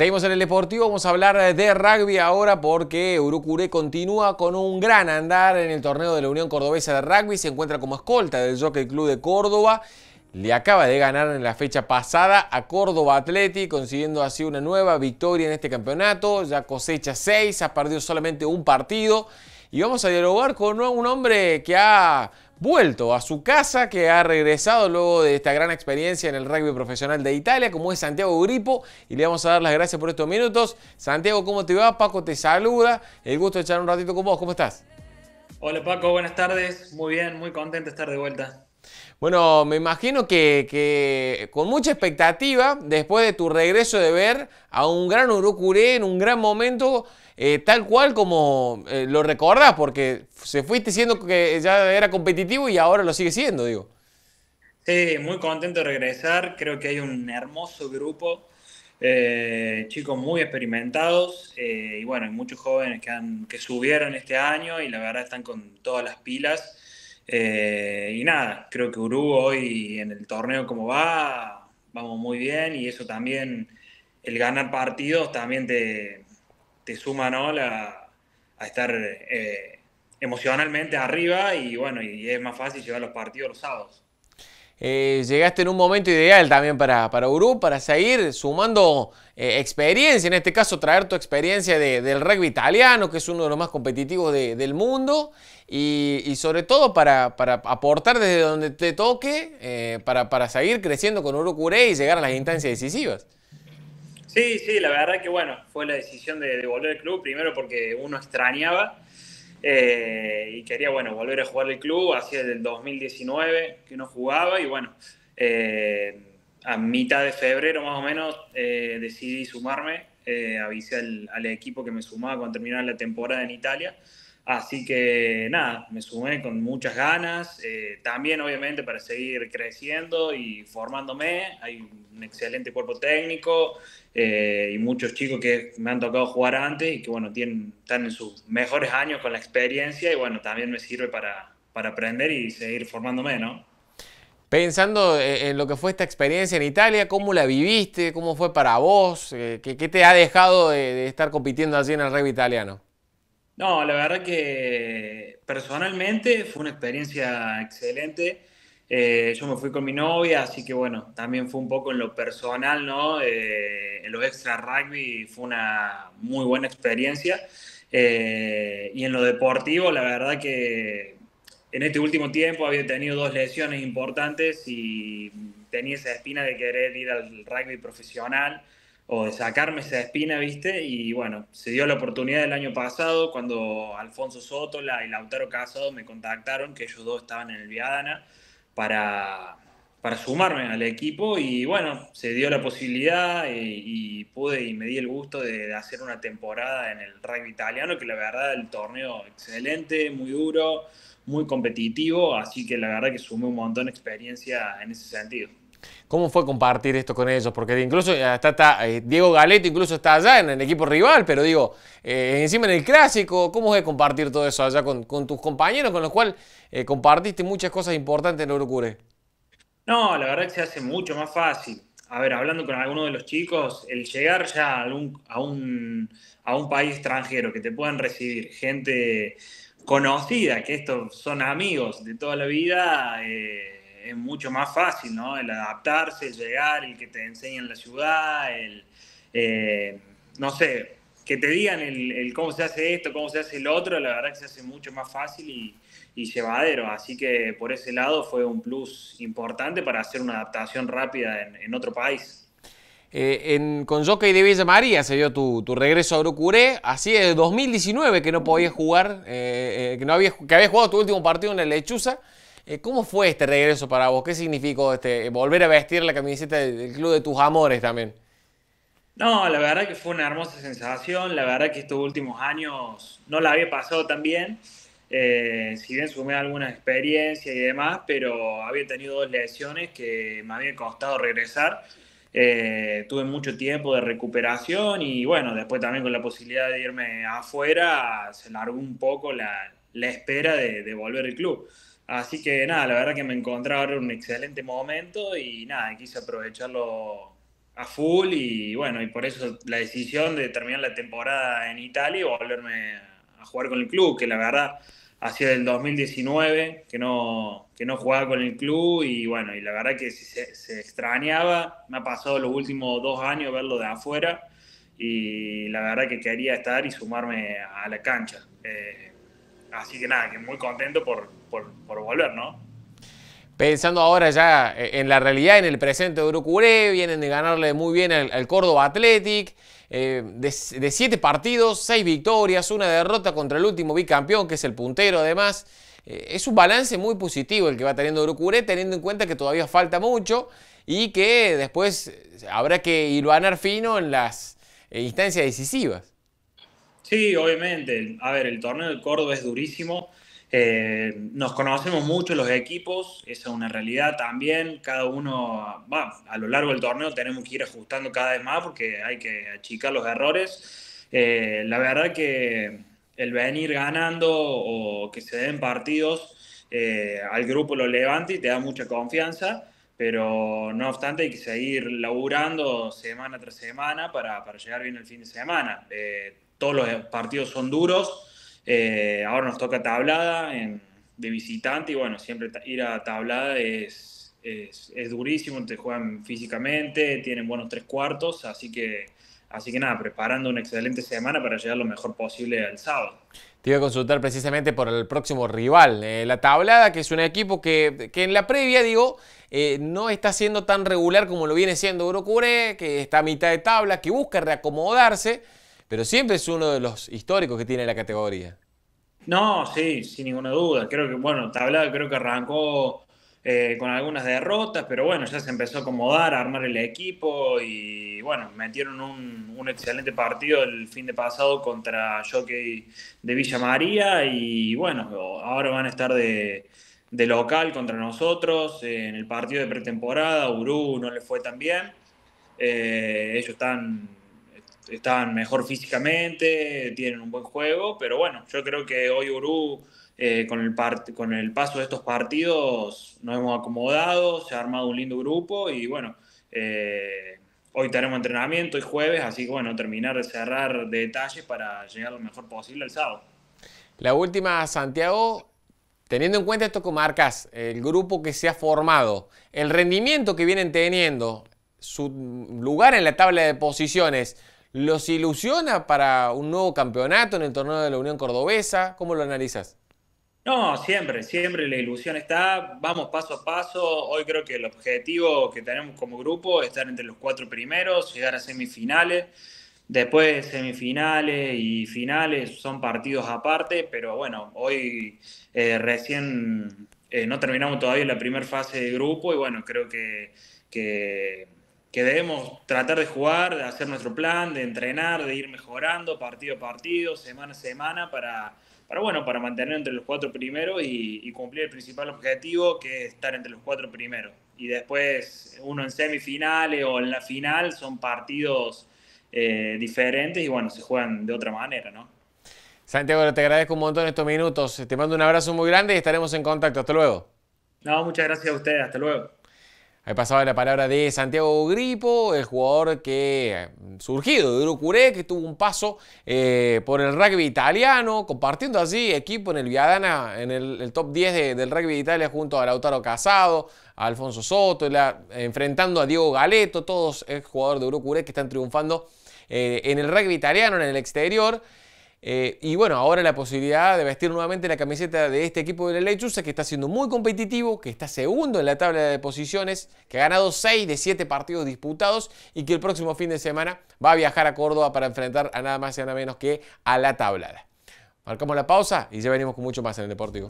Seguimos en el deportivo, vamos a hablar eh, de rugby ahora porque Urucuré continúa con un gran andar en el torneo de la Unión Cordobesa de Rugby, se encuentra como escolta del Jockey Club de Córdoba, le acaba de ganar en la fecha pasada a Córdoba Atleti, consiguiendo así una nueva victoria en este campeonato, ya cosecha seis, ha perdido solamente un partido y vamos a dialogar con un hombre que ha vuelto a su casa, que ha regresado luego de esta gran experiencia en el rugby profesional de Italia, como es Santiago Gripo, y le vamos a dar las gracias por estos minutos. Santiago, ¿cómo te va? Paco te saluda, el gusto de echar un ratito con vos, ¿cómo estás? Hola Paco, buenas tardes, muy bien, muy contento de estar de vuelta. Bueno, me imagino que, con mucha expectativa, después de tu regreso de ver a un gran Urucuré en un gran momento, eh, tal cual como eh, lo recordás, porque se fuiste siendo que ya era competitivo y ahora lo sigue siendo, digo. Sí, muy contento de regresar. Creo que hay un hermoso grupo, eh, chicos muy experimentados y bueno, hay muchos jóvenes que, que subieron este año y la verdad están con todas las pilas. Eh, y nada, creo que Uruguay hoy en el torneo como va, vamos muy bien y eso también, el ganar partidos también te, te suma ¿no? La, a estar eh, emocionalmente arriba y bueno, y es más fácil llevar los partidos los sábados. Eh, llegaste en un momento ideal también para, para Uru, para seguir sumando eh, experiencia, en este caso traer tu experiencia del rugby italiano, que es uno de los más competitivos del mundo, y, sobre todo para, aportar desde donde te toque, eh, para, seguir creciendo con Uru Curé y llegar a las instancias decisivas. Sí, sí, la verdad que bueno, fue la decisión de volver al club, primero porque uno extrañaba eh, y quería, bueno, volver a jugar el club, hacia el 2019 que no jugaba y bueno, eh, a mitad de febrero más o menos eh, decidí sumarme, avisé al, al, equipo que me sumaba cuando terminaba la temporada en Italia Así que nada, me sumé con muchas ganas, eh, también obviamente para seguir creciendo y formándome. Hay un excelente cuerpo técnico eh, y muchos chicos que me han tocado jugar antes y que bueno, tienen, están en sus mejores años con la experiencia y bueno, también me sirve para, para aprender y seguir formándome, ¿no? Pensando eh, en lo que fue esta experiencia en Italia, ¿cómo la viviste? ¿Cómo fue para vos? ¿Qué, te ha dejado de, estar compitiendo así en el rugby italiano? No, la verdad que personalmente fue una experiencia excelente. Eh, yo me fui con mi novia, así que bueno, también fue un poco en lo personal, ¿no? Eh, en lo extra rugby fue una muy buena experiencia. Eh, y en lo deportivo, la verdad que en este último tiempo había tenido dos lesiones importantes y tenía esa espina de querer ir al rugby profesional o de sacarme esa espina, ¿viste? Y bueno, se dio la oportunidad el año pasado cuando Alfonso Sotola y Lautaro Casado me contactaron, que ellos dos estaban en el Viadana, para, para sumarme al equipo y bueno, se dio la posibilidad eh, y, pude y me di el gusto de, hacer una temporada en el rugby italiano, que la verdad el torneo excelente, muy duro, muy competitivo, así que la verdad que sumé un montón de experiencia en ese sentido. ¿Cómo fue compartir esto con ellos? Porque incluso está, eh, Diego Galeto incluso está allá en el equipo rival, pero digo, eh, encima en el clásico, ¿cómo fue compartir todo eso allá con, tus compañeros con los cuales eh, compartiste muchas cosas importantes en Eurocure? No, la verdad es que se hace mucho más fácil. A ver, hablando con alguno de los chicos, el llegar ya a un, a un, a un país extranjero, que te puedan recibir gente conocida, que estos son amigos de toda la vida, eh, es mucho más fácil, ¿no? El adaptarse, el llegar, el que te enseñen la ciudad, el, eh, no sé, que te digan el, cómo se hace esto, cómo se hace el otro, la verdad que se hace mucho más fácil y, llevadero. Así que por ese lado fue un plus importante para hacer una adaptación rápida en, otro país. Eh, con Jockey de Villa María se dio tu, regreso a Urucuré, así es, 2019 que no podías jugar, eh, que, no habías, que habías jugado tu último partido en la Lechuza eh, ¿Cómo fue este regreso para vos? ¿Qué significó este volver a vestir la camiseta del club de tus amores también? No, la verdad que fue una hermosa sensación. La verdad que estos últimos años no la había pasado tan bien. Eh, si bien sumé algunas experiencias y demás, pero había tenido dos lesiones que me había costado regresar. Eh, tuve mucho tiempo de recuperación y bueno, después también con la posibilidad de irme afuera, se largó un poco la, la espera de, volver al club. Así que nada, la verdad que me encontraba en un excelente momento y nada, quise aprovecharlo a full y bueno, y por eso la decisión de terminar la temporada en Italia y volverme a jugar con el club, que la verdad hacía el 2019 que no, que no jugaba con el club y bueno, y la verdad que se, extrañaba, me ha pasado los últimos dos años verlo de afuera y la verdad que quería estar y sumarme a la cancha. Eh, Así que nada, que muy contento por, volver, ¿no? Pensando ahora ya eh, en la realidad, en el presente de Urucuré, vienen de ganarle muy bien al, Córdoba Athletic. Eh, de, siete partidos, seis victorias, una derrota contra el último bicampeón, que es el puntero además. Eh, es un balance muy positivo el que va teniendo Urucuré, teniendo en cuenta que todavía falta mucho y que después habrá que ir a ganar fino en las instancias decisivas. Sí, obviamente. A ver, el torneo de Córdoba es durísimo. Eh, nos conocemos mucho los equipos, esa es una realidad también. Cada uno, a lo largo del torneo tenemos que ir ajustando cada vez más porque hay que achicar los errores. Eh, la verdad que el venir ganando o que se den partidos eh, al grupo lo levanta y te da mucha confianza, pero no obstante hay que seguir laburando semana tras semana para, para llegar bien el fin de semana todos los partidos son duros. Eh, ahora nos toca tablada de visitante y bueno, siempre ir a tablada es, es, durísimo, te juegan físicamente, tienen buenos tres cuartos, así que, así que nada, preparando una excelente semana para llegar lo mejor posible al sábado. Te iba a consultar precisamente por el próximo rival, eh, la tablada, que es un equipo que, en la previa, digo, eh, no está siendo tan regular como lo viene siendo Eurocure, que está a mitad de tabla, que busca reacomodarse pero siempre es uno de los históricos que tiene la categoría. No, sí, sin ninguna duda. Creo que, bueno, Tablada creo que arrancó eh, con algunas derrotas, pero bueno, ya se empezó a acomodar, a armar el equipo y bueno, metieron un, excelente partido el fin de pasado contra Jockey de Villa María y bueno, ahora van a estar de, local contra nosotros en el partido de pretemporada. Uru no le fue tan bien. Eh, ellos están están mejor físicamente, tienen un buen juego, pero bueno, yo creo que hoy Uru, eh, con, el con el paso de estos partidos, nos hemos acomodado, se ha armado un lindo grupo y bueno, eh, hoy tenemos entrenamiento, y jueves, así que bueno, terminar de cerrar detalles para llegar lo mejor posible al sábado. La última, Santiago, teniendo en cuenta esto que el grupo que se ha formado, el rendimiento que vienen teniendo, su lugar en la tabla de posiciones, ¿Los ilusiona para un nuevo campeonato en el torneo de la Unión Cordobesa? ¿Cómo lo analizas? No, siempre, siempre la ilusión está, vamos paso a paso, hoy creo que el objetivo que tenemos como grupo es estar entre los cuatro primeros, llegar a semifinales, después semifinales y finales son partidos aparte, pero bueno, hoy eh, recién eh, no terminamos todavía la primera fase de grupo y bueno, creo que, que que debemos tratar de jugar, de hacer nuestro plan, de entrenar, de ir mejorando partido a partido, semana a semana, para, bueno, para mantener entre los cuatro primeros y, cumplir el principal objetivo, que es estar entre los cuatro primeros. Y después uno en semifinales o en la final son partidos eh, diferentes y bueno, se juegan de otra manera, ¿no? Santiago, te agradezco un montón estos minutos. Te mando un abrazo muy grande y estaremos en contacto. Hasta luego. No, muchas gracias a ustedes. Hasta luego. Ahí pasaba la palabra de Santiago Gripo, el jugador que surgido de Urucuré, que tuvo un paso eh, por el rugby italiano, compartiendo así equipo en el Viadana, en el, top 10 del rugby de Italia, junto a Lautaro Casado, Alfonso Soto, enfrentando a Diego Galeto, todos ex jugadores de Urucuré que están triunfando eh, en el rugby italiano, en el exterior. Eh, y bueno, ahora la posibilidad de vestir nuevamente la camiseta de este equipo de la Lechuza, que está siendo muy competitivo, que está segundo en la tabla de posiciones, que ha ganado 6 de 7 partidos disputados y que el próximo fin de semana va a viajar a Córdoba para enfrentar a nada más y nada menos que a la tablada. Marcamos la pausa y ya venimos con mucho más en el Deportivo.